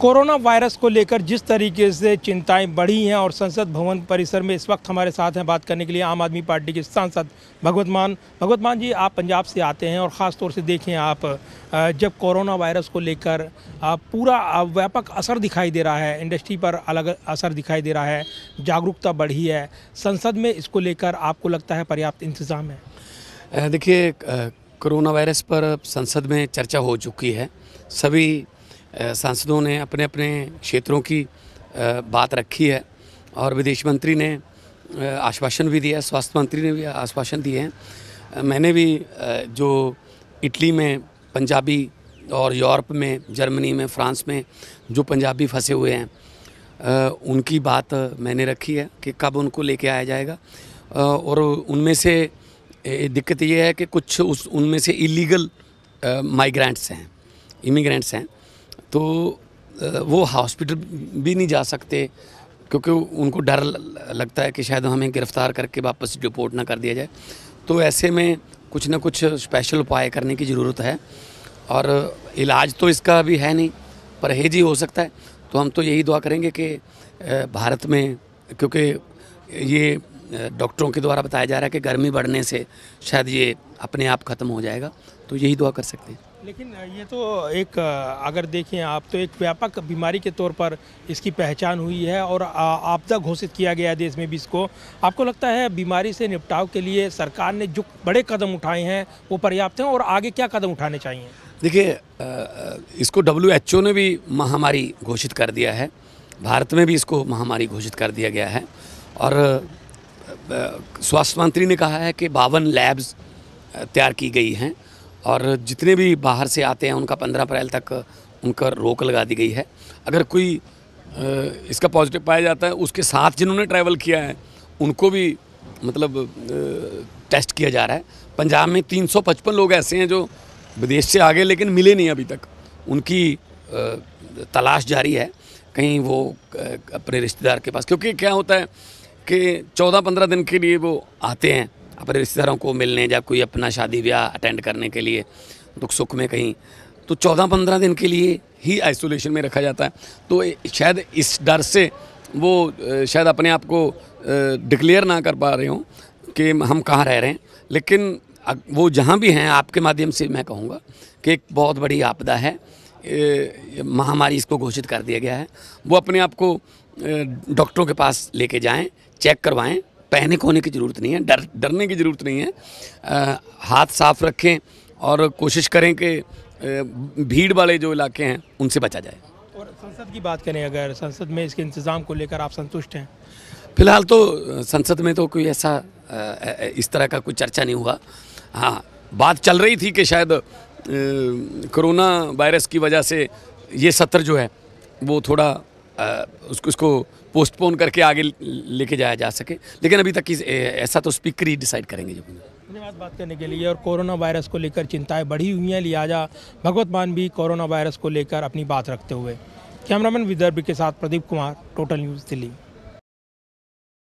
corona virus को लेकर जिस तरीके से चिंताएं बढ़ी हैं और संसद भवन परिसर में इस वक्त हमारे साथ हैं बात करने के लिए आम आदमी पार्टी के सांसद भगवत मान भगवत मान जी आप पंजाब से आते हैं और ख़ास तौर से देखें आप जब कोरोना वायरस को लेकर पूरा व्यापक असर दिखाई दे रहा है इंडस्ट्री पर अलग असर दिखाई दे रहा है जागरूकता बढ़ी है संसद में इसको लेकर आपको लगता है पर्याप्त इंतज़ाम है देखिए कोरोना वायरस पर संसद में चर्चा हो चुकी है सभी सांसदों ने अपने अपने क्षेत्रों की बात रखी है और विदेश मंत्री ने आश्वासन भी दिया है स्वास्थ्य मंत्री ने भी आश्वासन दिए हैं मैंने भी जो इटली में पंजाबी और यूरोप में जर्मनी में फ्रांस में जो पंजाबी फंसे हुए हैं उनकी बात मैंने रखी है कि कब उनको लेके आया जाएगा और उनमें से दिक्कत ये है कि कुछ उस उनमें से इलीगल माइग्रेंट्स हैं इमिग्रेंट्स हैं तो वो हॉस्पिटल भी नहीं जा सकते क्योंकि उनको डर लगता है कि शायद हमें गिरफ़्तार करके वापस डिपोर्ट ना कर दिया जाए तो ऐसे में कुछ ना कुछ स्पेशल उपाय करने की ज़रूरत है और इलाज तो इसका अभी है नहीं परहेज ही हो सकता है तो हम तो यही दुआ करेंगे कि भारत में क्योंकि ये डॉक्टरों के द्वारा बताया जा रहा है कि गर्मी बढ़ने से शायद ये अपने आप ख़त्म हो जाएगा तो यही दुआ कर सकते हैं लेकिन ये तो एक अगर देखें आप तो एक व्यापक बीमारी के तौर पर इसकी पहचान हुई है और आपदा घोषित किया गया है देश में भी इसको आपको लगता है बीमारी से निपटाव के लिए सरकार ने जो बड़े कदम उठाए हैं वो पर्याप्त हैं और आगे क्या कदम उठाने चाहिए देखिए इसको डब्ल्यू ने भी महामारी घोषित कर दिया है भारत में भी इसको महामारी घोषित कर दिया गया है और स्वास्थ्य मंत्री ने कहा है कि बावन लैब्स तैयार की गई हैं और जितने भी बाहर से आते हैं उनका पंद्रह अप्रैल तक उनका रोक लगा दी गई है अगर कोई इसका पॉजिटिव पाया जाता है उसके साथ जिन्होंने ट्रैवल किया है उनको भी मतलब टेस्ट किया जा रहा है पंजाब में तीन लोग ऐसे हैं जो विदेश से आ गए लेकिन मिले नहीं अभी तक उनकी तलाश जारी है कहीं वो अपने रिश्तेदार के पास क्योंकि क्या होता है कि 14-15 दिन के लिए वो आते हैं अपने रिश्तेदारों को मिलने या कोई अपना शादी ब्याह अटेंड करने के लिए दुख सुख में कहीं तो चौदह पंद्रह दिन के लिए ही आइसोलेशन में रखा जाता है तो शायद इस डर से वो शायद अपने आप को डिक्लेयर ना कर पा रहे हों कि हम कहाँ रह रहे हैं लेकिन वो जहाँ भी हैं आपके माध्यम से मैं कहूँगा कि एक बहुत बड़ी आपदा है महामारी इसको घोषित कर दिया गया है वो अपने आप को डॉक्टरों के पास लेके जाएं चेक करवाएं पैनिक होने की ज़रूरत नहीं है डर डरने की ज़रूरत नहीं है आ, हाथ साफ रखें और कोशिश करें कि भीड़ वाले जो इलाके हैं उनसे बचा जाए और संसद की बात करें अगर संसद में इसके इंतज़ाम को लेकर आप संतुष्ट हैं फिलहाल तो संसद में तो कोई ऐसा इस तरह का कोई चर्चा नहीं हुआ हाँ बात चल रही थी कि शायद कोरोना वायरस की वजह से ये सत्र जो है वो थोड़ा उसको उसको पोस्टपोन करके आगे लेके जाया जा सके लेकिन अभी तक कि ऐसा तो स्पीकर ही डिसाइड करेंगे जब धन्यवाद बात करने के लिए और कोरोना वायरस को लेकर चिंताएं बढ़ी हुई हैं लिहाजा भगवत मान भी कोरोना वायरस को लेकर अपनी बात रखते हुए कैमरामैन विदर्भ के साथ प्रदीप कुमार टोटल न्यूज़ दिल्ली